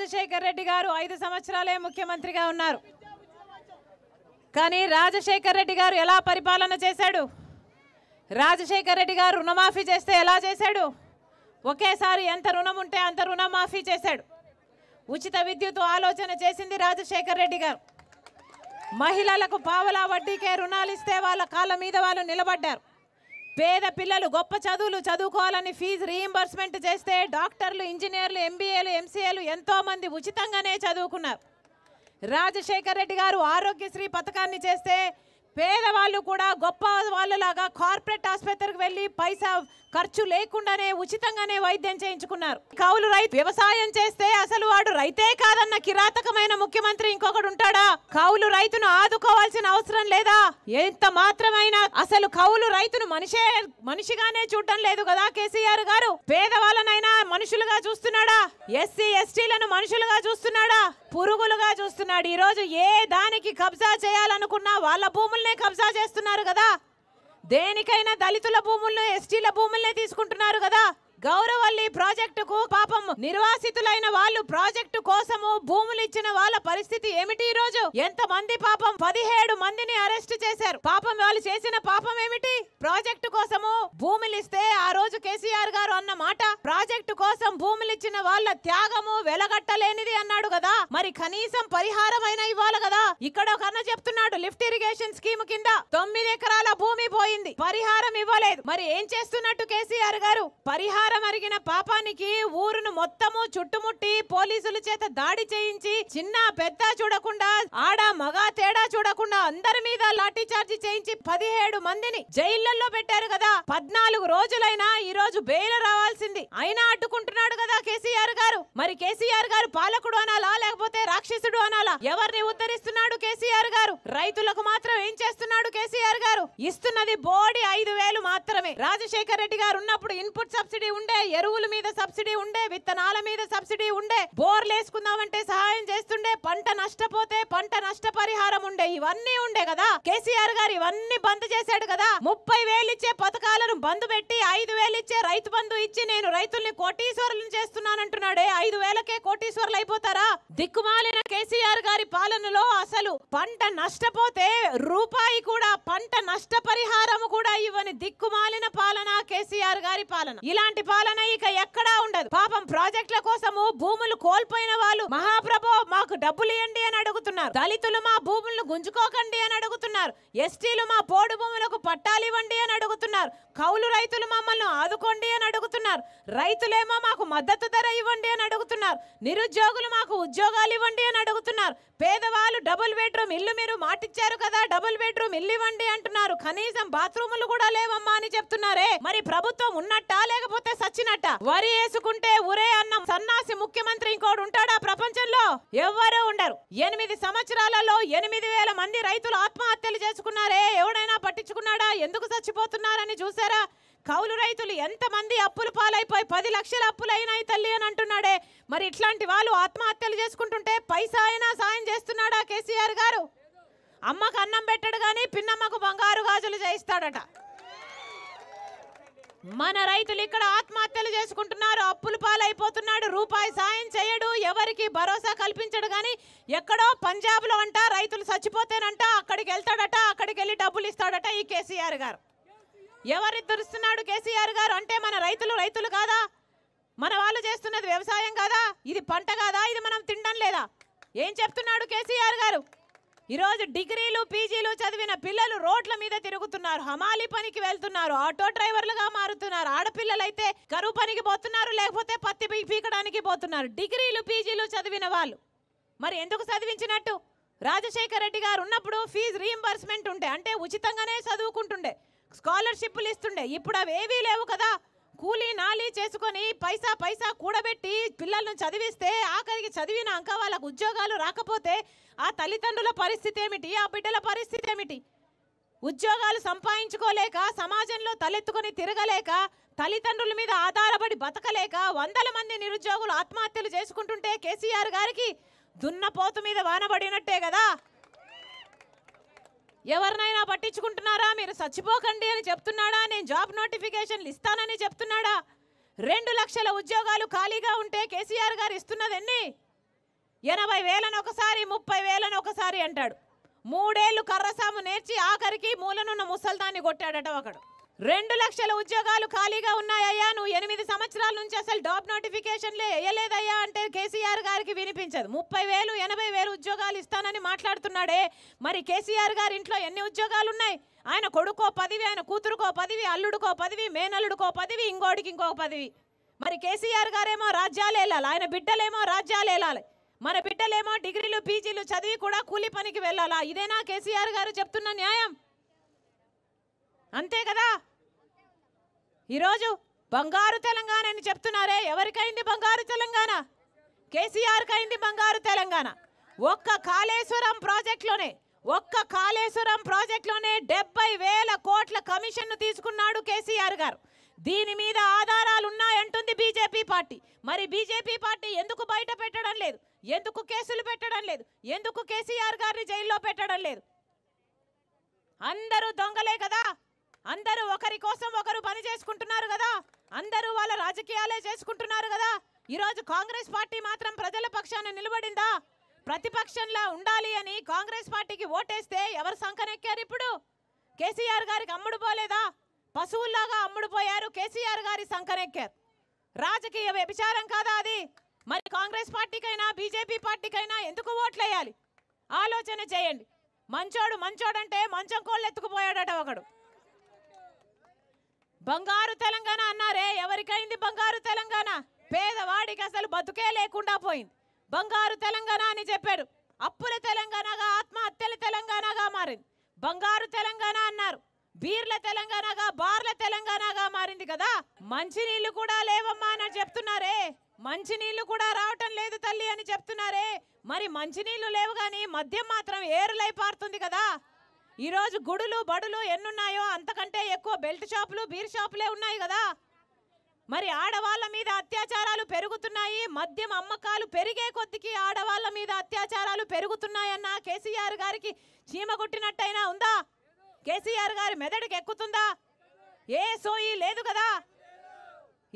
రాజశేఖర్ రెడ్డి గారు ఐదు సంవత్సరాలే ముఖ్యమంత్రిగా ఉన్నారు కానీ రాజశేఖర్ రెడ్డి గారు ఎలా పరిపాలన చేశాడు రాజశేఖర్ రెడ్డి గారు రుణమాఫీ చేస్తే ఎలా చేశాడు ఒకేసారి ఎంత రుణం ఉంటే అంత రుణమాఫీ చేశాడు ఉచిత విద్యుత్ ఆలోచన చేసింది రాజశేఖర్ రెడ్డి గారు మహిళలకు పావలా వడ్డీకే రుణాలు ఇస్తే వాళ్ళ కాళ్ళ మీద వాళ్ళు నిలబడ్డారు పేద పిల్లలు గొప్ప చదువులు చదువుకోవాలని ఫీజు రీఎంబర్స్మెంట్ చేస్తే డాక్టర్లు ఇంజనీర్లు ఎంబీఏలు ఎంసీఏలు ఎంతోమంది ఉచితంగానే చదువుకున్నారు రాజశేఖర్ రెడ్డి గారు ఆరోగ్యశ్రీ పథకాన్ని చేస్తే పేదవాళ్ళు కూడా గొప్ప వాళ్ళలాగా కార్పొరేట్ ఆసుపత్రికి వెళ్ళి పైసా ఖర్చు లేకుండానే ఉచితంగానే వైద్యం చేయించుకున్నారు కౌలు రైతు వ్యవసాయం చేస్తే అసలు వాడు రైతే కాదన్న కిరాతకమైన ముఖ్యమంత్రి ఇంకొకడు ఉంటాడా కౌలు రైతును ఆదుకోవాల్సిన అవసరం లేదా ఎంత మాత్రమైనా అసలు కౌలు రైతును మనిషే మనిషిగానే చూడటం లేదు కదా కేసీఆర్ గారు పేదవాళ్ళనైనా మనుషులుగా చూస్తున్నాడా ఎస్సీ ఎస్టీలను మనుషులుగా చూస్తున్నాడా పురుగులుగా చూస్తున్నాడు ఈ రోజు ఏ దానికి కబ్జా చేయాలనుకున్నా వాళ్ళ భూముల్నే కబ్జా చేస్తున్నారు కదా దేనికైనా దళితుల భూములను ఎస్టీల భూములనే తీసుకుంటున్నారు కదా గౌరవ ప్రాజెక్టుకు పాపం నిర్వాసితులైన వాళ్ళు ప్రాజెక్టు కోసము భూములు ఇచ్చిన వాళ్ళ పరిస్థితి ఏమిటి ఈ రోజు ఎంత మంది పాపం పదిహేడు మందిని అరెస్ట్ చేశారు పాపం వాళ్ళు చేసిన పాపం ఏమిటి ప్రాజెక్టు కోసము భూములు ఇస్తే ఆ రోజు కేసీఆర్ గారు అన్న మాట ప్రాజెక్టు కోసం భూములు ఇచ్చిన వాళ్ళ త్యాగము వెలగట్టలేనిది అన్నాడు కదా మరి కనీసం పరిహారం అయినా ఇవ్వాలి కదా ఇక్కడ ఒక అన్న చెప్తున్నాడు లిఫ్ట్ ఇరిగేషన్ స్కీమ్ కింద తొమ్మిది ఎకరాల భూమి పోయింది పరిహారం ఇవ్వలేదు మరి ఏం చేస్తున్నట్టు కేసీఆర్ గారు పరిహారం అరిగిన పా పాపానికి ఊరును మొత్తము చుట్టుముట్టి పోలీసుల చేత దాడి చేయించి చిన్న పెద్ద చూడకుండా ఆడ మగ తేడా చూడకుండా అందరి మీద లాఠీ చార్జి చేయించి పదిహేడు మందిని జైళ్లలో పెట్టారు కదా పద్నాలుగు రోజులైనా ఈ రోజు బెయిల్ రావాల్సింది అయినా అడ్డుకుంటున్నాడు కదా కేసీఆర్ గారు మరి కేసీఆర్ గారు పాలకుడు అనాలా లేకపోతే రాక్షసుడు అనాలా ఎవరిని ఉద్ధరిస్తున్నాడు కేసీఆర్ గారు రైతులకు మాత్రం ఏం చేస్తున్నాడు కేసీఆర్ గారు ఇస్తున్నది బోడి ఐదు వేలు మాత్రమే రాజశేఖర్ రెడ్డి గారు ఉన్నప్పుడు ఇన్పుట్ సబ్సిడీ ఉండే ఎరువులు మీద సబ్సిడీ ఉండే విత్తనాల మీద సబ్సిడీ ఉండే బోర్లు వేసుకుందామంటే సహాయం చేస్తుండే పంట నష్టపోతే పంట నష్టపరిహారం ఉండే ఇవన్నీ ఉండే కదా కేసీఆర్ గారు ఇవన్నీ బంద్ చేశాడు కదా ముప్పై వేలు ఇచ్చే పథకాలను బంద్ పెట్టి ఐదు వేలు ఇచ్చే రైతు బంధు ఇచ్చి నేను రైతుల్ని కోటీశ్వరులను చేస్తున్నానంటున్నాడే ఐదు వేలకే కోటీశ్వరులు అయిపోతారా దిక్కుమాలిన కేసీఆర్ గారి పాలనలో అసలు పంట నష్టపోతే రూపాయి కూడా పంట నష్టపరిహారం కూడా ఇవ్వని దిక్కుమాలిన పాలన కేసీఆర్ గారి పాలన ఇలాంటి పాలన ఇక ఎక్కడా ఉండదు పాపం ప్రాజెక్టుల కోసము భూములు కోల్పోయిన వాళ్ళు మహాప్రభో మాకు డబ్బులు ఇవ్వండి అని అడుగుతున్నారు దళితులు మా భూములను గుంజుకోకండి అని అడుగుతున్నారు ఎస్టీలు మా పోడు భూములకు పట్టాలు ఇవ్వండి అని అడుగుతున్నారు కౌలు రైతులు మమ్మల్ని ఆదుకోండి అని అడుగుతున్నారు రైతులేమో మాకు మద్దతు ధర ఇవ్వండి అని అడుగుతున్నారు నిరుద్యోగులు మాకు ఉద్యోగాలు ఇవ్వండి అని అడుగుతున్నారు పేదవాళ్ళు డబుల్ బెడ్రూమ్ ఇల్లు మీరు మాటిచ్చారు కదా డబుల్ బెడ్రూమ్ ఇల్లు ఇవ్వండి అంటున్నారు కనీసం బాత్రూములు కూడా లేవమ్మా అని చెప్తున్నారే మరి ప్రభుత్వం ఉన్నట్టా లేకపోతే సచ్చినట్టా వరి వేసుకుంటే ఉరే అన్నం సన్నాసి ముఖ్యమంత్రి ఇంకోడు ఉంటాడా ప్రపంచంలో ఎవరు ఉండరు ఎనిమిది సంవత్సరాలలో ఎనిమిది వేల మంది రైతులు ఆత్మహత్యలు చేసుకున్నారే ఎవడైనా పట్టించుకున్నాడా ఎందుకు చచ్చిపోతున్నారని చూసారా కౌలు రైతులు ఎంతమంది అప్పులు పాలైపోయి పది లక్షల అప్పులైనా తల్లి అని అంటున్నాడే మరి ఇట్లాంటి వాళ్ళు ఆత్మహత్యలు చేసుకుంటుంటే పైసా అయినా సాయం చేస్తున్నాడా కేసీఆర్ గారు అమ్మకు అన్నం పెట్టడు కానీ పిన్నమ్మకు బంగారు గాజులు చేయిస్తాడట మన రైతులు ఇక్కడ ఆత్మహత్యలు చేసుకుంటున్నారు అప్పులు పాలైపోతున్నాడు రూపాయి సాయం చేయడు ఎవరికి భరోసా కల్పించడు కానీ ఎక్కడో పంజాబ్లో అంట రైతులు చచ్చిపోతేనంట అక్కడికి వెళ్తాడట అక్కడికి వెళ్ళి డబ్బులు ఇస్తాడట ఈ కేసీఆర్ గారు ఎవరి దురుస్తున్నాడు కేసీఆర్ గారు అంటే మన రైతులు రైతులు కాదా మన వాళ్ళు చేస్తున్నది వ్యవసాయం కాదా ఇది పంట కాదా ఇది మనం తినడం లేదా ఏం చెప్తున్నాడు కేసీఆర్ గారు ఈరోజు డిగ్రీలు పీజీలు చదివిన పిల్లలు రోడ్ల మీద తిరుగుతున్నారు హమాలి పనికి వెళ్తున్నారు ఆటో డ్రైవర్లుగా మారుతున్నారు ఆడపిల్లలు అయితే కరువు పనికి పోతున్నారు లేకపోతే పత్తి పీకడానికి పోతున్నారు డిగ్రీలు పీజీలు చదివిన వాళ్ళు మరి ఎందుకు చదివించినట్టు రాజశేఖర రెడ్డి గారు ఉన్నప్పుడు ఫీజు రీఎంబర్స్మెంట్ ఉండే అంటే ఉచితంగానే చదువుకుంటుండే స్కాలర్షిప్లు ఇస్తుండే ఇప్పుడు అవి ఏవీ లేవు కదా కూలీ నాలి చేసుకొని పైసా పైసా కూడబెట్టి పిల్లలను చదివిస్తే ఆఖరికి చదివినాక వాళ్ళకు ఉద్యోగాలు రాకపోతే ఆ తల్లిదండ్రుల పరిస్థితి ఏమిటి ఆ బిడ్డల పరిస్థితి ఏమిటి ఉద్యోగాలు సంపాదించుకోలేక సమాజంలో తలెత్తుకొని తిరగలేక తల్లిదండ్రుల మీద ఆధారపడి బతకలేక వందల మంది నిరుద్యోగులు ఆత్మహత్యలు చేసుకుంటుంటే కేసీఆర్ గారికి దున్నపోతు మీద వానబడినట్టే కదా ఎవరినైనా పట్టించుకుంటున్నారా మీరు చచ్చిపోకండి అని చెప్తున్నాడా నేను జాబ్ నోటిఫికేషన్లు ఇస్తానని చెప్తున్నాడా రెండు లక్షల ఉద్యోగాలు ఖాళీగా ఉంటే కేసీఆర్ గారు ఇస్తున్నది ఎన్ని ఎనభై వేలను ఒకసారి ముప్పై వేలను ఒకసారి అంటాడు మూడేళ్లు కర్రసాము నేర్చి ఆఖరికి మూలనున్న ముసల్దాన్ని కొట్టాడట ఒకడు రెండు లక్షల ఉద్యోగాలు ఖాళీగా ఉన్నాయ్యా నువ్వు ఎనిమిది సంవత్సరాల నుంచి అసలు డాబ్ నోటిఫికేషన్లే వేయలేదయ్యా అంటే కేసీఆర్ గారికి వినిపించదు ముప్పై వేలు ఎనభై వేలు ఉద్యోగాలు ఇస్తానని మాట్లాడుతున్నాడే మరి కేసీఆర్ గారి ఇంట్లో ఎన్ని ఉద్యోగాలు ఉన్నాయి ఆయన కొడుకో పదవి ఆయన కూతురుకో పదవి అల్లుడుకో పదవి మేనల్లుడుకో పదవి ఇంకోడికి ఇంకో పదవి మరి కేసీఆర్ గారేమో రాజ్యాలు వెళ్ళాలి ఆయన బిడ్డలేమో రాజ్యాలు వెళ్ళాలి మన బిడ్డలేమో డిగ్రీలు పీజీలు చదివి కూడా కూలి పనికి వెళ్ళాలా ఇదేనా కేసీఆర్ గారు చెప్తున్న న్యాయం అంతే కదా ఈరోజు బంగారు తెలంగాణ అని చెప్తున్నారే ఎవరికైంది బంగారు తెలంగాణ కేసీఆర్కి అయింది బంగారు తెలంగాణ ఒక్క కాళేశ్వరం ప్రాజెక్టులోనే ఒక్క కాళేశ్వరం ప్రాజెక్ట్లోనే డెబ్బై వేల కోట్ల కమిషన్ను తీసుకున్నాడు కేసీఆర్ గారు దీని మీద ఆధారాలు ఉన్నాయంటుంది బీజేపీ పార్టీ మరి బీజేపీ పార్టీ ఎందుకు బయట పెట్టడం లేదు ఎందుకు కేసులు పెట్టడం లేదు ఎందుకు కేసీఆర్ గారిని జైల్లో పెట్టడం లేదు అందరూ దొంగలే కదా అందరూ ఒకరి కోసం ఒకరు పని చేసుకుంటున్నారు కదా అందరూ వాళ్ళ రాజకీయాలే చేసుకుంటున్నారు కదా ఈరోజు కాంగ్రెస్ పార్టీ మాత్రం ప్రజల పక్షాన నిలబడిందా ప్రతిపక్షంలా ఉండాలి అని కాంగ్రెస్ పార్టీకి ఓటేస్తే ఎవరు సంకనెక్కారు ఇప్పుడు కేసీఆర్ గారికి అమ్ముడు పోలేదా పశువుల్లాగా అమ్ముడు పోయారు కేసీఆర్ గారి సంకనెక్కారు రాజకీయ వ్యభిచారం కాదా అది మరి కాంగ్రెస్ పార్టీకైనా బీజేపీ పార్టీకైనా ఎందుకు ఓట్లేయాలి ఆలోచన చేయండి మంచోడు మంచోడంటే మంచం కోళ్ళు ఎత్తుకుపోయాడట ఒకడు బంగారు తెలంగాణ అన్నారే ఎవరికైంది బంగారు తెలంగాణ పేదవాడికి అసలు బతుకే లేకుండా పోయింది బంగారు తెలంగాణ అని చెప్పాడు అప్పుల తెలంగాణగా ఆత్మహత్యల తెలంగాణగా మారింది బంగారు తెలంగాణ అన్నారు బీర్ల తెలంగాణగా బార్ల తెలంగాణగా మారింది కదా మంచినీళ్ళు కూడా లేవమ్మా అని చెప్తున్నారే మంచినీళ్ళు కూడా రావటం లేదు తల్లి అని చెప్తున్నారే మరి మంచినీళ్ళు లేవు కానీ మద్యం మాత్రం ఏరులై పారుతుంది కదా ఈరోజు గుడులు బడులు ఎన్నున్నాయో అంతకంటే ఎక్కువ బెల్ట్ షాపులు బీర్ షాపులే ఉన్నాయి కదా మరి ఆడవాళ్ళ మీద అత్యాచారాలు పెరుగుతున్నాయి మద్యం అమ్మకాలు పెరిగే కొద్దికి ఆడవాళ్ళ మీద అత్యాచారాలు పెరుగుతున్నాయన్న కేసీఆర్ గారికి చీమ కొట్టినట్టయినా ఉందా కేసీఆర్ గారి మెదడుకి ఎక్కుతుందా ఏ సోయి లేదు కదా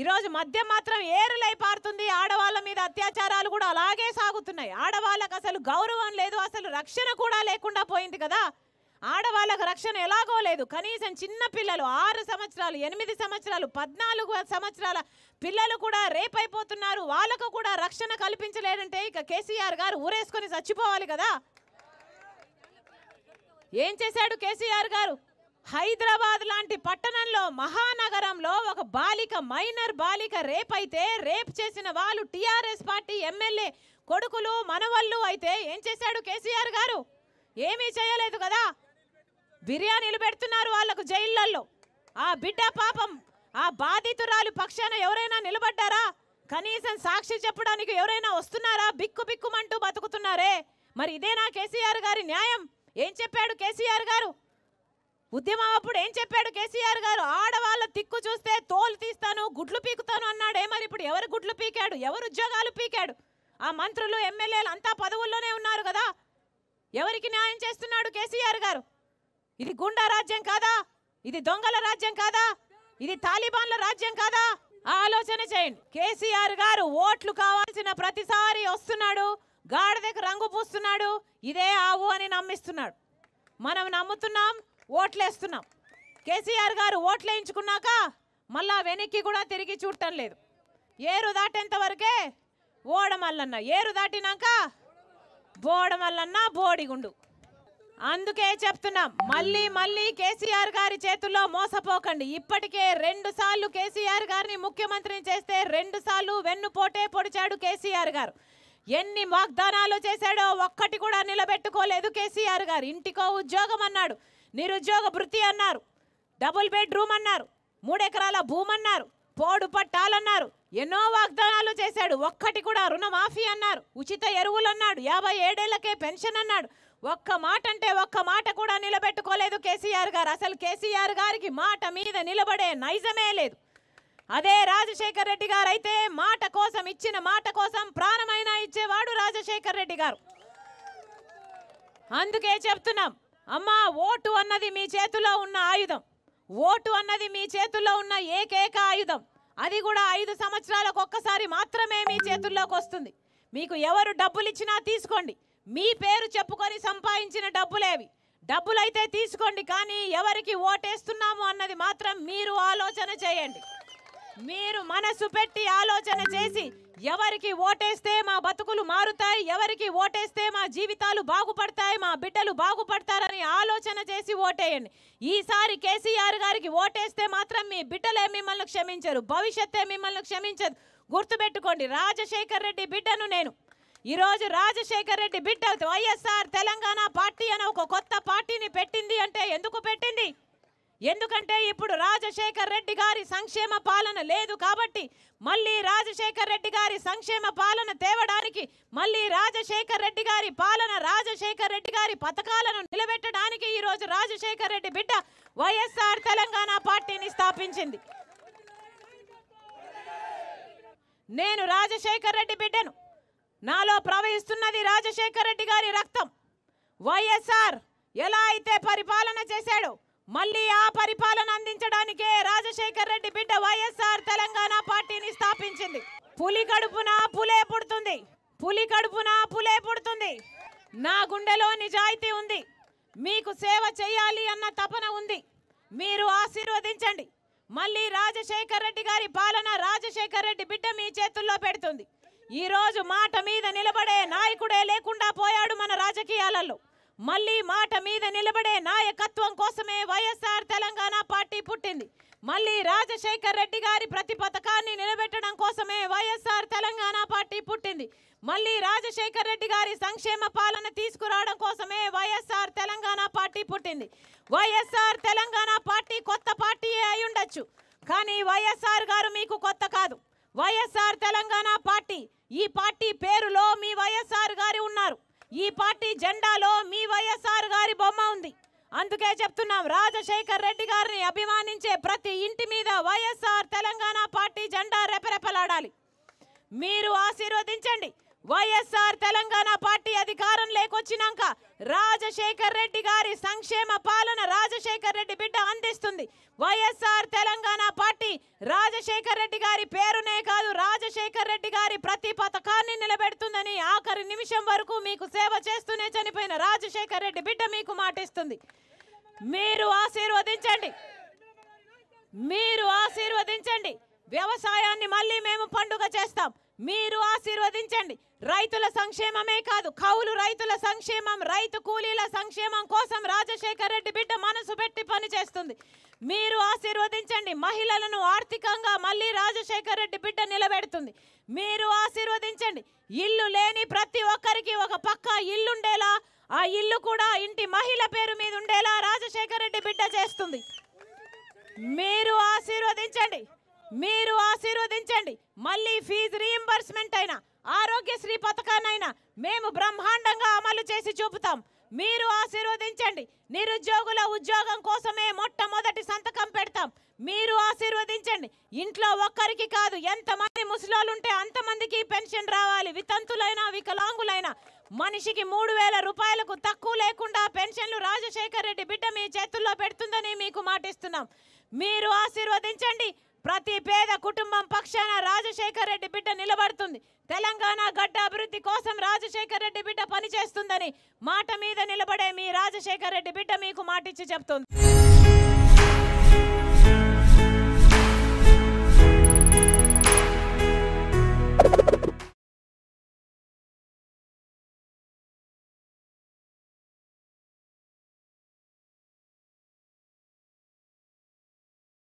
ఈరోజు మద్యం మాత్రం ఏరులై పారుతుంది ఆడవాళ్ళ మీద అత్యాచారాలు కూడా అలాగే సాగుతున్నాయి ఆడవాళ్ళకు అసలు గౌరవం లేదు అసలు రక్షణ కూడా లేకుండా పోయింది కదా ఆడవాళ్ళకు రక్షణ ఎలాగో లేదు కనీసం చిన్న పిల్లలు ఆరు సంవత్సరాలు ఎనిమిది సంవత్సరాలు పద్నాలుగు సంవత్సరాల పిల్లలు కూడా రేప్ అయిపోతున్నారు వాళ్ళకు కూడా రక్షణ కల్పించలేదంటే ఇక కేసీఆర్ గారు ఊరేసుకొని చచ్చిపోవాలి కదా ఏం చేశాడు కేసీఆర్ గారు హైదరాబాద్ లాంటి పట్టణంలో మహానగరంలో ఒక బాలిక మైనర్ బాలిక రేప్ అయితే రేప్ చేసిన వాళ్ళు టీఆర్ఎస్ పార్టీ ఎమ్మెల్యే కొడుకులు మనవళ్ళు అయితే ఏం చేశాడు కేసీఆర్ గారు ఏమీ చేయలేదు కదా బిర్యానీలు పెడుతున్నారు వాళ్ళకు జైళ్ళల్లో ఆ బిడ్డ పాపం ఆ బాధితురాలు పక్షాన ఎవరైనా నిలబడ్డారా కనీసం సాక్షి చెప్పడానికి ఎవరైనా వస్తున్నారా బిక్కు బిక్కుమంటూ బతుకుతున్నారే మరి ఇదేనా కేసీఆర్ గారి న్యాయం ఏం చెప్పాడు కేసీఆర్ గారు ఉద్యమం అప్పుడు ఏం చెప్పాడు కేసీఆర్ గారు ఆడవాళ్ళ తిక్కు చూస్తే తోలు తీస్తాను గుడ్లు పీకుతాను అన్నాడే మరి ఇప్పుడు ఎవరు గుడ్లు పీకాడు ఎవరు ఉద్యోగాలు పీకాడు ఆ మంత్రులు ఎమ్మెల్యేలు అంతా పదవుల్లోనే ఉన్నారు కదా ఎవరికి న్యాయం చేస్తున్నాడు కేసీఆర్ గారు ఇది గుండా రాజ్యం కాదా ఇది దొంగల రాజ్యం కాదా ఇది తాలిబాన్ల రాజ్యం కాదా ఆలోచన చేయండి కేసీఆర్ గారు ఓట్లు కావాల్సిన ప్రతిసారి వస్తున్నాడు గాడిదకు రంగు పూస్తున్నాడు ఇదే ఆవు అని నమ్మిస్తున్నాడు మనం నమ్ముతున్నాం ఓట్లేస్తున్నాం కేసీఆర్ గారు ఓట్లేయించుకున్నాక మళ్ళా వెనక్కి కూడా తిరిగి చూడటం లేదు ఏరు దాటేంత వరకే ఓడమల్లన్న ఏరు దాటినాక బోడమల్లన్న బోడిగుండు అందుకే చెప్తున్నాం మళ్ళీ మళ్ళీ కేసీఆర్ గారి చేతుల్లో మోసపోకండి ఇప్పటికే రెండు సార్లు కేసీఆర్ గారిని ముఖ్యమంత్రిని చేస్తే రెండు సార్లు వెన్నుపోటే పొడిచాడు కేసీఆర్ గారు ఎన్ని వాగ్దానాలు చేశాడో ఒక్కటి కూడా నిలబెట్టుకోలేదు కేసీఆర్ గారు ఇంటికో ఉద్యోగం అన్నాడు నిరుద్యోగ భృతి అన్నారు డబుల్ బెడ్రూమ్ అన్నారు మూడెకరాల భూమి అన్నారు పోడు పట్టాలన్నారు ఎన్నో వాగ్దానాలు చేశాడు ఒక్కటి కూడా రుణమాఫీ అన్నారు ఉచిత ఎరువులు అన్నాడు యాభై ఏడేళ్లకే పెన్షన్ అన్నాడు ఒక్క మాట అంటే ఒక్క మాట కూడా నిలబెట్టుకోలేదు కేసీఆర్ గారు అసలు కేసీఆర్ గారికి మాట మీద నిలబడే నైజమే లేదు అదే రాజశేఖర్ రెడ్డి గారు అయితే మాట కోసం ఇచ్చిన మాట కోసం ప్రాణమైనా ఇచ్చేవాడు రాజశేఖర్ రెడ్డి గారు అందుకే చెప్తున్నాం అమ్మా ఓటు అన్నది మీ చేతిలో ఉన్న ఆయుధం ఓటు అన్నది మీ చేతుల్లో ఉన్న ఏకైక ఆయుధం అది కూడా ఐదు సంవత్సరాలకు ఒక్కసారి మాత్రమే మీ చేతుల్లోకి వస్తుంది మీకు ఎవరు డబ్బులు ఇచ్చినా తీసుకోండి మీ పేరు చెప్పుకొని సంపాదించిన డబ్బులేవి డబ్బులైతే తీసుకోండి కానీ ఎవరికి ఓటేస్తున్నాము అన్నది మాత్రం మీరు ఆలోచన చేయండి మీరు మనసు పెట్టి ఆలోచన చేసి ఎవరికి ఓటేస్తే మా బతుకులు మారుతాయి ఎవరికి ఓటేస్తే మా జీవితాలు బాగుపడతాయి మా బిడ్డలు బాగుపడతారని ఆలోచన చేసి ఓటేయండి ఈసారి కేసీఆర్ గారికి ఓటేస్తే మాత్రం మీ బిడ్డలే మిమ్మల్ని క్షమించరు భవిష్యత్తే మిమ్మల్ని క్షమించదు గుర్తుపెట్టుకోండి రాజశేఖర్ రెడ్డి బిడ్డను నేను ఈరోజు రాజశేఖర్ రెడ్డి బిడ్డ వైఎస్ఆర్ తెలంగాణ పార్టీ అనే ఒక కొత్త పార్టీని పెట్టింది అంటే ఎందుకు పెట్టింది ఎందుకంటే ఇప్పుడు రాజశేఖర్ రెడ్డి గారి సంక్షేమ పాలన లేదు కాబట్టి మళ్ళీ రాజశేఖర్ రెడ్డి గారి సంక్షేమ పాలన తేవడానికి మళ్ళీ రాజశేఖర్ రెడ్డి గారి పాలన రాజశేఖర్ రెడ్డి గారి పథకాలను నిలబెట్టడానికి ఈరోజు రాజశేఖర్ రెడ్డి బిడ్డ వైఎస్ఆర్ తెలంగాణ పార్టీని స్థాపించింది నేను రాజశేఖర్ రెడ్డి బిడ్డను నాలో ప్రవహిస్తున్నది రాజశేఖర రెడ్డి గారి రక్తం వైఎస్ఆర్ ఎలా అయితే పరిపాలన చేశాడు మళ్ళీ ఆ పరిపాలన అందించడానికే రాజశేఖర్ రెడ్డి బిడ్డ వైఎస్ఆర్ తెలంగాణ పార్టీని స్థాపించింది పులి కడుపున పులే పుడుతుంది పులి కడుపున పులే పుడుతుంది నా గుండెలో నిజాయితీ ఉంది మీకు సేవ చేయాలి అన్న తపన ఉంది మీరు ఆశీర్వదించండి మళ్ళీ రాజశేఖర్ రెడ్డి గారి పాలన రాజశేఖర్ రెడ్డి బిడ్డ మీ చేతుల్లో పెడుతుంది ఈరోజు మాట మీద నిలబడే నాయకుడే లేకుండా పోయాడు మన రాజకీయాలలో మళ్ళీ మాట మీద నిలబడే నాయకత్వం కోసమే వైఎస్ఆర్ తెలంగాణ పార్టీ పుట్టింది మళ్ళీ రాజశేఖర్ రెడ్డి గారి ప్రతి పథకాన్ని నిలబెట్టడం కోసమే వైఎస్ఆర్ తెలంగాణ పార్టీ పుట్టింది మళ్ళీ రాజశేఖర్ రెడ్డి గారి సంక్షేమ పాలన తీసుకురావడం కోసమే వైఎస్ఆర్ తెలంగాణ పార్టీ పుట్టింది వైఎస్ఆర్ తెలంగాణ పార్టీ కొత్త పార్టీయే అయి ఉండొచ్చు కానీ వైఎస్ఆర్ గారు మీకు కొత్త కాదు వైఎస్ఆర్ తెలంగాణ పార్టీ ఈ పార్టీ పేరులో మీ వైఎస్ఆర్ గారి ఉన్నారు ఈ పార్టీ జెండాలో మీ వైఎస్ఆర్ గారి బొమ్మ ఉంది అందుకే చెప్తున్నాం రాజశేఖర్ రెడ్డి గారిని అభిమానించే ప్రతి ఇంటి మీద వైఎస్ఆర్ తెలంగాణ పార్టీ జెండా రెపరెపలాడాలి మీరు ఆశీర్వదించండి వైఎస్ఆర్ తెలంగాణ పార్టీ అధికారం లేకొచ్చినాక రాజశేఖర్ రెడ్డి గారి సంక్షేమ పాలన రాజశేఖర్ రెడ్డి బిడ్డ అంది చేస్తుంది వైఎస్ఆర్ తెలంగాణ పార్టీ రాజశేఖర్ రెడ్డి గారి పేరునే కాదు రాజశేఖర్ రెడ్డి గారి ప్రతి పథకాన్ని నిలబెడుతుందని ఆఖరి నిమిషం వరకు మీకు సేవ చేస్తూనే చనిపోయిన రాజశేఖర్ రెడ్డి బిడ్డ మీకు మాటిస్తుంది మీరు ఆశీర్వదించండి మీరు ఆశీర్వదించండి వ్యవసాయాన్ని మళ్ళీ మేము పండుగ చేస్తాం మీరు ఆశీర్వదించండి రైతుల సంక్షేమమే కాదు కౌలు రైతుల సంక్షేమం రైతు కూలీల సంక్షేమం కోసం రాజశేఖర్ రెడ్డి బిడ్డ మనసు పెట్టి పనిచేస్తుంది మీరు ఆశీర్వదించండి మహిళలను ఆర్థికంగా మళ్ళీ రాజశేఖర్ రెడ్డి బిడ్డ నిలబెడుతుంది మీరు ఆశీర్వదించండి ఇల్లు లేని ప్రతి ఒక్కరికి ఒక పక్క ఇల్లుండేలా ఆ ఇల్లు కూడా ఇంటి మహిళ పేరు మీద ఉండేలా రాజశేఖర్ రెడ్డి బిడ్డ చేస్తుంది మీరు ఆశీర్వదించండి మీరు ఆశీర్వదించండి మళ్ళీ ఫీజు రీఎంబర్స్మెంట్ అయినా ఆరోగ్యశ్రీ పథకాన్నైనా మేము బ్రహ్మాండంగా అమలు చేసి చూపుతాం మీరు ఆశీర్వదించండి నిరుద్యోగుల ఉద్యోగం కోసమే మొట్టమొదటి సంతకం పెడతాం మీరు ఆశీర్వదించండి ఇంట్లో ఒక్కరికి కాదు ఎంతమంది ముసలాలుంటే అంతమందికి పెన్షన్ రావాలి వితంతులైనా వికలాంగులైనా మనిషికి మూడు వేల రూపాయలకు తక్కువ లేకుండా పెన్షన్లు రాజశేఖర్ రెడ్డి బిడ్డ మీ చేతుల్లో పెడుతుందని మీకు మాటిస్తున్నాం మీరు ఆశీర్వదించండి ప్రతి పేద కుటుంబం పక్షాన రాజశేఖర్ రెడ్డి బిడ్డ నిలబడుతుంది తెలంగాణ గడ్డ అభివృద్ధి కోసం రాజశేఖర్ రెడ్డి బిడ్డ పనిచేస్తుందని మాట మీద నిలబడే మీ రాజశేఖర్ రెడ్డి బిడ్డ మీకు మాటిచ్చి చెప్తుంది